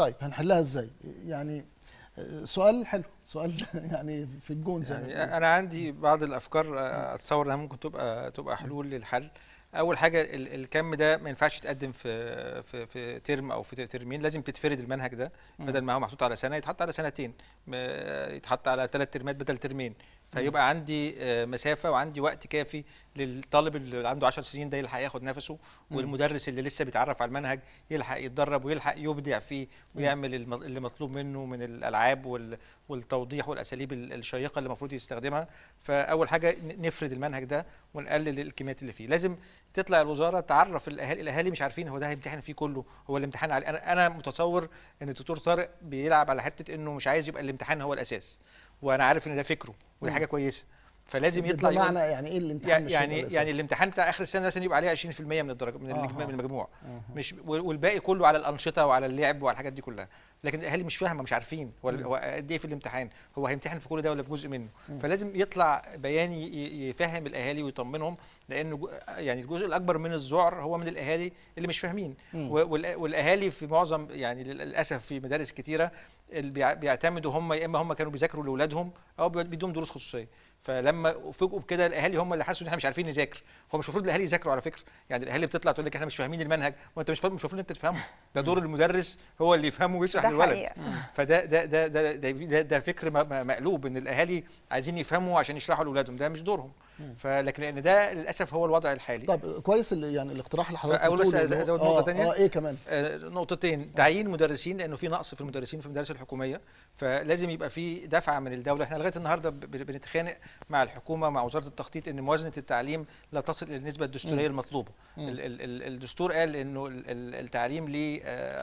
طيب هنحلها ازاي يعني سؤال حلو سؤال يعني في الجون زي يعني انا عندي بعض الافكار آه، اتصور انها ممكن تبقى تبقى حلول للحل اول حاجه الكم ده ما ينفعش يتقدم في في في ترم او في ترمين لازم تتفرد المنهج ده بدل ما هو محطوط على سنه يتحط على سنتين يتحط على ثلاث ترمات بدل ترمين فيبقى عندي آه، مسافه وعندي وقت كافي للطالب اللي عنده 10 سنين ده يلحق ياخد نفسه والمدرس اللي لسه بيتعرف على المنهج يلحق يتدرب ويلحق يبدع فيه ويعمل اللي مطلوب منه من الالعاب والتوضيح والاساليب الشيقه اللي المفروض يستخدمها فاول حاجه نفرد المنهج ده ونقلل الكميات اللي فيه لازم تطلع الوزاره تعرف الاهالي الاهالي مش عارفين هو ده هيمتحن فيه كله هو الامتحان عليه انا متصور ان الدكتور طارق بيلعب على حته انه مش عايز يبقى الامتحان هو الاساس وانا عارف ان ده فكره ودي حاجه كويسه فلازم يطلع بمعنى يعني ايه الامتحان يعني مش يعني يعني, يعني الامتحان بتاع اخر السنه مثلا يبقى عليه 20% من الدرجه من آه من المجموع آه مش والباقي كله على الانشطه وعلى اللعب وعلى الحاجات دي كلها لكن الاهالي مش فاهمه مش عارفين هو قد ايه في الامتحان هو هيمتحن في كل ده ولا في جزء منه فلازم يطلع بيان يفهم الاهالي ويطمنهم لان يعني الجزء الاكبر من الذعر هو من الاهالي اللي مش فاهمين والاهالي في معظم يعني للاسف في مدارس كتيره بيعتمدوا هم يا اما هم كانوا بيذاكروا لاولادهم او بيدوهم دروس خصوصيه فلما فوجئوا بكده الاهالي هم اللي حسوا ان احنا مش عارفين نذاكر هو مش المفروض الاهالي يذاكروا على فكره يعني الاهالي بتطلع تقول لك احنا مش فاهمين المنهج وانت مش مش المفروض انت تفهمه ده دور المدرس هو اللي يفهمه ويشرح للولد فده ده ده ده ده, ده, ده فكر مقلوب ان الاهالي عايزين يفهموا عشان يشرحوا لاولادهم ده مش دورهم فلكن لان ده للاسف هو الوضع الحالي طب كويس يعني الاقتراح اللي حضرتك اول بس ازود نقطه ثانيه آه،, اه ايه كمان آه نقطتين تعيين مدرسين لانه في نقص في المدرسين في المدارس الحكوميه فلازم يبقى في دفعه من الدوله احنا لغايه النهارده بنتخانق مع الحكومه مع وزاره التخطيط ان موازنه التعليم لا تصل الى النسبه الدستوريه المطلوبه ال ال الدستور قال انه التعليم ليه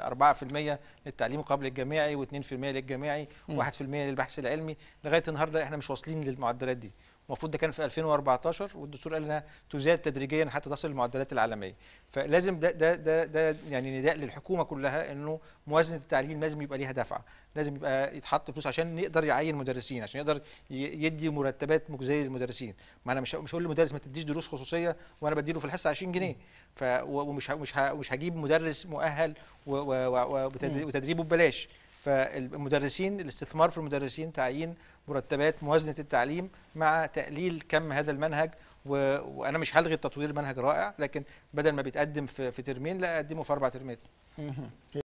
4% آه، للتعليم قبل الجامعي و2% للجامعي و1% للبحث العلمي لغايه النهارده احنا مش واصلين للمعدلات دي المفروض ده كان في 2014 والدكتور قال انها تزاد تدريجيا حتى تصل للمعدلات العالميه فلازم ده ده ده, ده يعني نداء للحكومه كلها انه موازنه التعليم لازم يبقى ليها دفعه لازم يبقى يتحط فلوس عشان يقدر يعين مدرسين عشان يقدر يدي مرتبات مجزيه للمدرسين ما انا مش مش هقول لمدرس ما تديش دروس خصوصيه وانا بديله في الحصه 20 جنيه ف ومش مش هجيب مدرس مؤهل وتدريبه ببلاش فالمدرسين الاستثمار في المدرسين تعيين مرتبات موازنه التعليم مع تقليل كم هذا المنهج و... وانا مش هلغي التطوير منهج رائع لكن بدل ما بيتقدم في, في ترمين لا اقدمه في اربع ترمات